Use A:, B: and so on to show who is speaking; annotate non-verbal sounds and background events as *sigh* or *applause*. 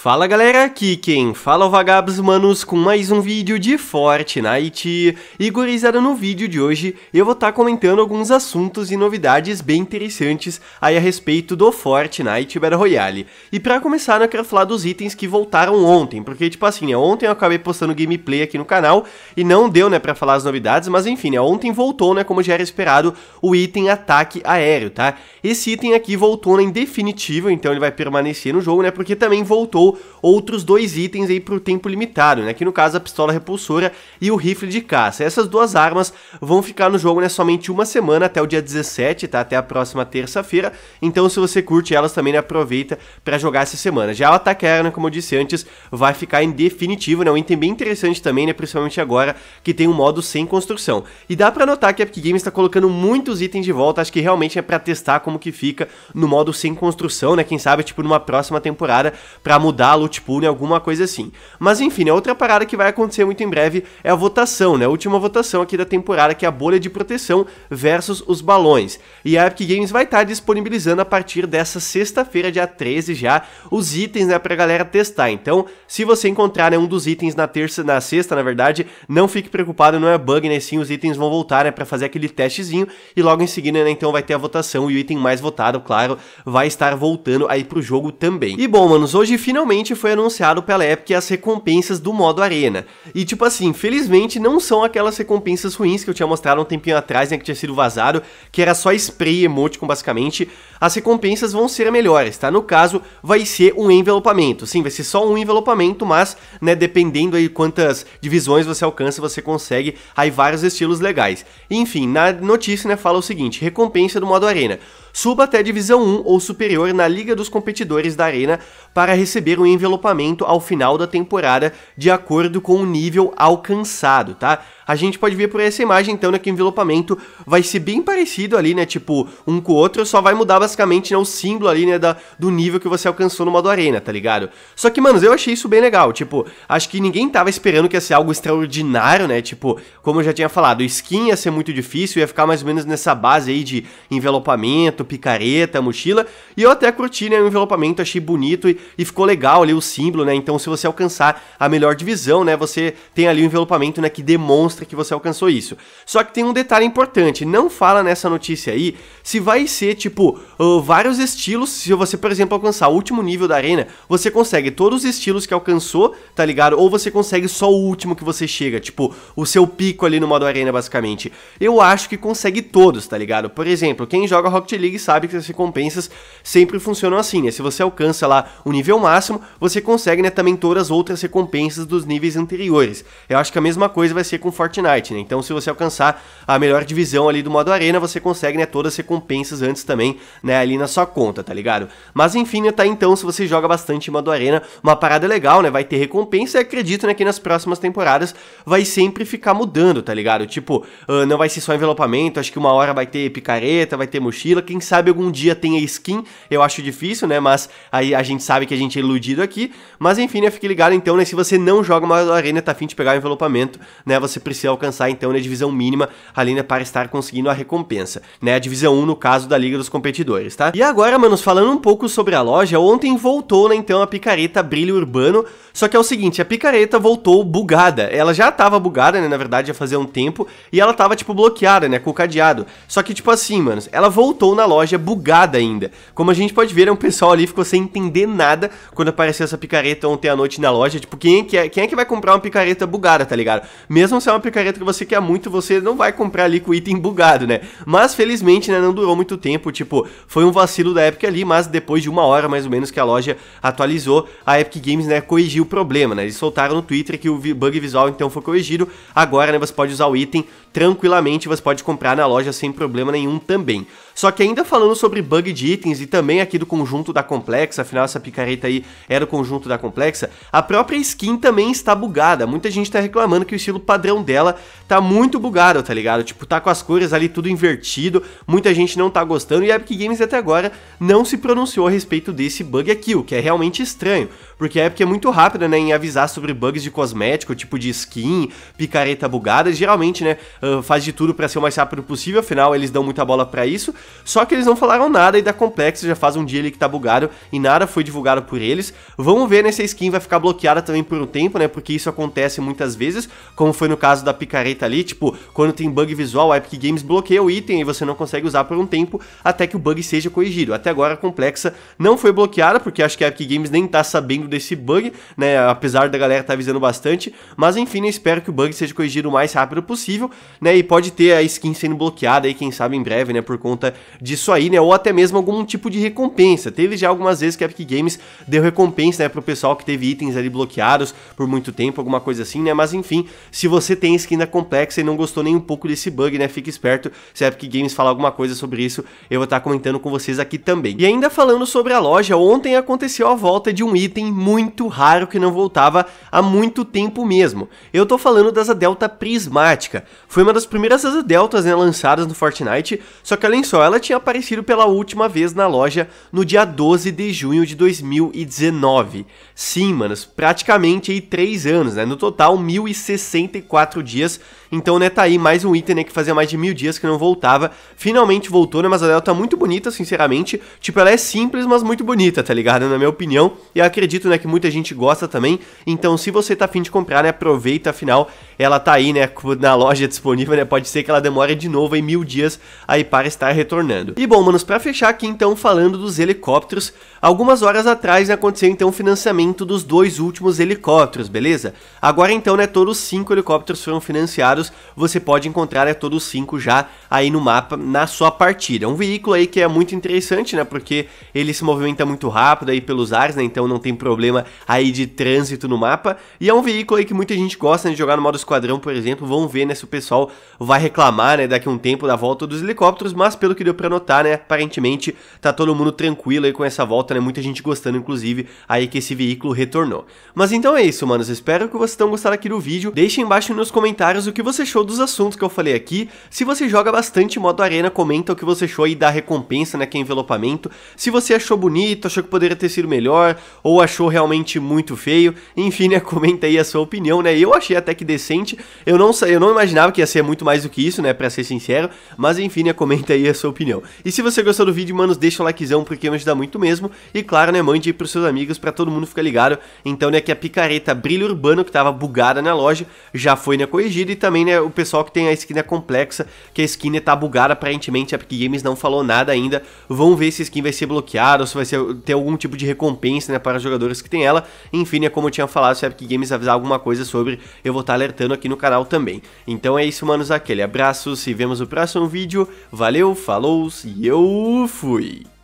A: Fala galera, aqui quem fala é Vagabos Manos com mais um vídeo de Fortnite e gurizada no vídeo de hoje eu vou estar tá comentando alguns assuntos e novidades bem interessantes aí a respeito do Fortnite Battle Royale e pra começar né, eu quero falar dos itens que voltaram ontem, porque tipo assim, né, ontem eu acabei postando gameplay aqui no canal e não deu né pra falar as novidades, mas enfim, né, ontem voltou né, como já era esperado, o item ataque aéreo, tá? Esse item aqui voltou né, em definitivo, então ele vai permanecer no jogo né, porque também voltou outros dois itens aí pro tempo limitado, né? Que no caso a pistola repulsora e o rifle de caça. Essas duas armas vão ficar no jogo, né? Somente uma semana até o dia 17, tá? Até a próxima terça-feira. Então se você curte elas também, né? aproveita para jogar essa semana. Já a né como eu disse antes, vai ficar em definitivo, né? Um item bem interessante também, né? Principalmente agora que tem um modo sem construção. E dá para notar que a Epic Games está colocando muitos itens de volta, acho que realmente é para testar como que fica no modo sem construção, né? Quem sabe, tipo, numa próxima temporada para mudar mudar a loot pool em né, alguma coisa assim. Mas enfim, a né, outra parada que vai acontecer muito em breve é a votação, né? A última votação aqui da temporada, que é a bolha de proteção versus os balões. E a Epic Games vai estar tá disponibilizando a partir dessa sexta-feira, dia 13 já, os itens, né, pra galera testar. Então, se você encontrar né, um dos itens na terça, na sexta, na verdade, não fique preocupado, não é bug, né? Sim, os itens vão voltar, né, pra fazer aquele testezinho e logo em seguida, né, então vai ter a votação e o item mais votado, claro, vai estar voltando aí pro jogo também. E bom, manos, hoje finalmente finalmente foi anunciado pela Epic as recompensas do modo Arena. E tipo assim, felizmente não são aquelas recompensas ruins que eu tinha mostrado um tempinho atrás, né, que tinha sido vazado, que era só spray e emoticon basicamente. As recompensas vão ser melhores, tá? No caso, vai ser um envelopamento. Sim, vai ser só um envelopamento, mas, né, dependendo aí quantas divisões você alcança, você consegue aí vários estilos legais. Enfim, na notícia, né, fala o seguinte: recompensa do modo Arena suba até a Divisão 1 ou superior na Liga dos Competidores da Arena para receber um envelopamento ao final da temporada de acordo com o nível alcançado, tá? A gente pode ver por essa imagem, então, né, que o envelopamento vai ser bem parecido ali, né, tipo, um com o outro, só vai mudar basicamente, né, o símbolo ali, né, da, do nível que você alcançou no modo arena, tá ligado? Só que, mano, eu achei isso bem legal, tipo, acho que ninguém tava esperando que ia ser algo extraordinário, né, tipo, como eu já tinha falado, skin ia ser muito difícil, ia ficar mais ou menos nessa base aí de envelopamento, picareta, mochila, e eu até curti, né, o envelopamento, achei bonito e, e ficou legal ali o símbolo, né, então se você alcançar a melhor divisão, né, você tem ali o envelopamento, né, que demonstra que você alcançou isso. Só que tem um detalhe importante, não fala nessa notícia aí se vai ser tipo uh, vários estilos, se você, por exemplo, alcançar o último nível da arena, você consegue todos os estilos que alcançou, tá ligado? Ou você consegue só o último que você chega, tipo o seu pico ali no modo arena basicamente. Eu acho que consegue todos, tá ligado? Por exemplo, quem joga Rocket League sabe que as recompensas sempre funcionam assim, né? Se você alcança lá o nível máximo, você consegue né, também todas as outras recompensas dos níveis anteriores. Eu acho que a mesma coisa vai ser com Fortnite Fortnite, né? Então, se você alcançar a melhor divisão ali do modo arena, você consegue, né, todas as recompensas antes também, né, ali na sua conta, tá ligado? Mas enfim, né, tá então, se você joga bastante em modo arena, uma parada legal, né, vai ter recompensa e acredito, né, que nas próximas temporadas vai sempre ficar mudando, tá ligado? Tipo, uh, não vai ser só envelopamento, acho que uma hora vai ter picareta, vai ter mochila, quem sabe algum dia tenha skin, eu acho difícil, né, mas aí a gente sabe que a gente é iludido aqui, mas enfim, né, fique ligado então, né, se você não joga modo arena, tá afim de pegar o envelopamento, né, você precisa precisa alcançar então na divisão mínima ali, né, para estar conseguindo a recompensa, né, a divisão 1 no caso da Liga dos Competidores, tá? E agora, manos, falando um pouco sobre a loja, ontem voltou, né, então a picareta Brilho Urbano, só que é o seguinte, a picareta voltou bugada, ela já tava bugada, né, na verdade, já fazia um tempo, e ela tava, tipo, bloqueada, né, com o cadeado, só que, tipo assim, manos, ela voltou na loja bugada ainda, como a gente pode ver, é né, um pessoal ali ficou sem entender nada quando apareceu essa picareta ontem à noite na loja, tipo, quem é que, é, quem é que vai comprar uma picareta bugada, tá ligado? Mesmo se é uma picareta que você quer muito, você não vai comprar ali com o item bugado, né? Mas felizmente, né, não durou muito tempo, tipo, foi um vacilo da Epic ali, mas depois de uma hora mais ou menos que a loja atualizou, a Epic Games, né, corrigiu o problema, né? Eles soltaram no Twitter que o bug visual então foi corrigido, agora, né, você pode usar o item tranquilamente, você pode comprar na loja sem problema nenhum também. Só que ainda falando sobre bug de itens e também aqui do conjunto da complexa, afinal essa picareta aí era o conjunto da complexa, a própria skin também está bugada. Muita gente está reclamando que o estilo padrão dela tá muito bugado, tá ligado? Tipo, tá com as cores ali tudo invertido, muita gente não tá gostando e a Epic Games até agora não se pronunciou a respeito desse bug aqui, o que é realmente estranho, porque a é Epic é muito rápida, né, em avisar sobre bugs de cosmético, tipo de skin, picareta bugada, geralmente, né, faz de tudo para ser o mais rápido possível, afinal eles dão muita bola para isso, só que eles não falaram nada e da Complexa já faz um dia ele que tá bugado e nada foi divulgado por eles. Vamos ver, né, se a skin vai ficar bloqueada também por um tempo, né, porque isso acontece muitas vezes, como foi no caso da picareta ali, tipo, quando tem bug visual, a Epic Games bloqueia o item e você não consegue usar por um tempo até que o bug seja corrigido. Até agora a Complexa não foi bloqueada, porque acho que a Epic Games nem tá sabendo desse bug, né? Apesar da galera estar tá avisando bastante, mas enfim, eu né, espero que o bug seja corrigido o mais rápido possível, né? E pode ter a skin sendo bloqueada aí, quem sabe em breve, né? Por conta disso aí, né? Ou até mesmo algum tipo de recompensa. Teve já algumas vezes que a Epic Games deu recompensa, né? Pro pessoal que teve itens ali bloqueados por muito tempo, alguma coisa assim, né? Mas enfim, se você tem skin da complexa e não gostou nem um pouco desse bug, né? Fique esperto. Se a Epic Games falar alguma coisa sobre isso, eu vou estar tá comentando com vocês aqui também. E ainda falando sobre a loja, ontem aconteceu a volta de um item muito raro que não voltava há muito tempo mesmo. Eu tô falando Asa Delta prismática. Foi uma das primeiras asa deltas né, lançadas no Fortnite, só que além só, ela tinha aparecido pela última vez na loja no dia 12 de junho de 2019. Sim, manos, praticamente aí 3 anos, né? No total, 1064 dias. Então, né, tá aí mais um item né, que fazia mais de mil dias que não voltava. Finalmente voltou, né? Mas a delta é muito bonita, sinceramente. Tipo, ela é simples, mas muito bonita, tá ligado? Na minha opinião. E acredito né, que muita gente gosta também. Então, se você tá afim de comprar, né, aproveita, afinal, ela tá aí, né, na loja disponível, né, pode ser que ela demore de novo aí mil dias aí para estar retornando. E bom, manos, para fechar aqui então, falando dos helicópteros, algumas horas atrás né, aconteceu então o financiamento dos dois últimos helicópteros, beleza? Agora então, né, todos os cinco helicópteros foram financiados, você pode encontrar né, todos os cinco já aí no mapa na sua partida. É um veículo aí que é muito interessante, né, porque ele se movimenta muito rápido aí pelos ares, né, então não tem problema problema aí de trânsito no mapa. E é um veículo aí que muita gente gosta né, de jogar no modo esquadrão, por exemplo. Vamos ver né, se o pessoal vai reclamar né, daqui a um tempo da volta dos helicópteros, mas pelo que deu pra notar, né, aparentemente tá todo mundo tranquilo aí com essa volta, né? Muita gente gostando, inclusive, aí que esse veículo retornou. Mas então é isso, manos. Espero que vocês tenham gostado aqui do vídeo. Deixem embaixo nos comentários o que você achou dos assuntos que eu falei aqui. Se você joga bastante modo arena, comenta o que você achou aí da recompensa, né? Que é envelopamento. Se você achou bonito, achou que poderia ter sido melhor, ou achou achou realmente muito feio. Enfim, né, *laughs* comenta aí a sua opinião, né? Eu achei até que decente. Eu não, eu não imaginava que ia ser muito mais do que isso, né, pra ser sincero. Mas enfim, né, *laughs* comenta aí a sua opinião. E se você gostou do vídeo, manos, deixa o likezão porque me ajuda muito mesmo. E claro, né, mande aí pros seus amigos pra todo mundo ficar ligado. Então, né, que a picareta Brilho Urbano, que tava bugada na loja, já foi, né, corrigida. E também, né, o pessoal que tem a skin é complexa, que a skin né, tá bugada, aparentemente a Epic Games não falou nada ainda. Vão ver se a skin vai ser bloqueada ou se vai ser, ter algum tipo de recompensa, né, para jogadores que tem ela. Enfim, é como eu tinha falado, se a Epic Games avisar alguma coisa sobre, eu vou estar tá alertando aqui no canal também. Então é isso, manos, aquele abraço, se vemos no próximo vídeo, valeu, falou e eu fui!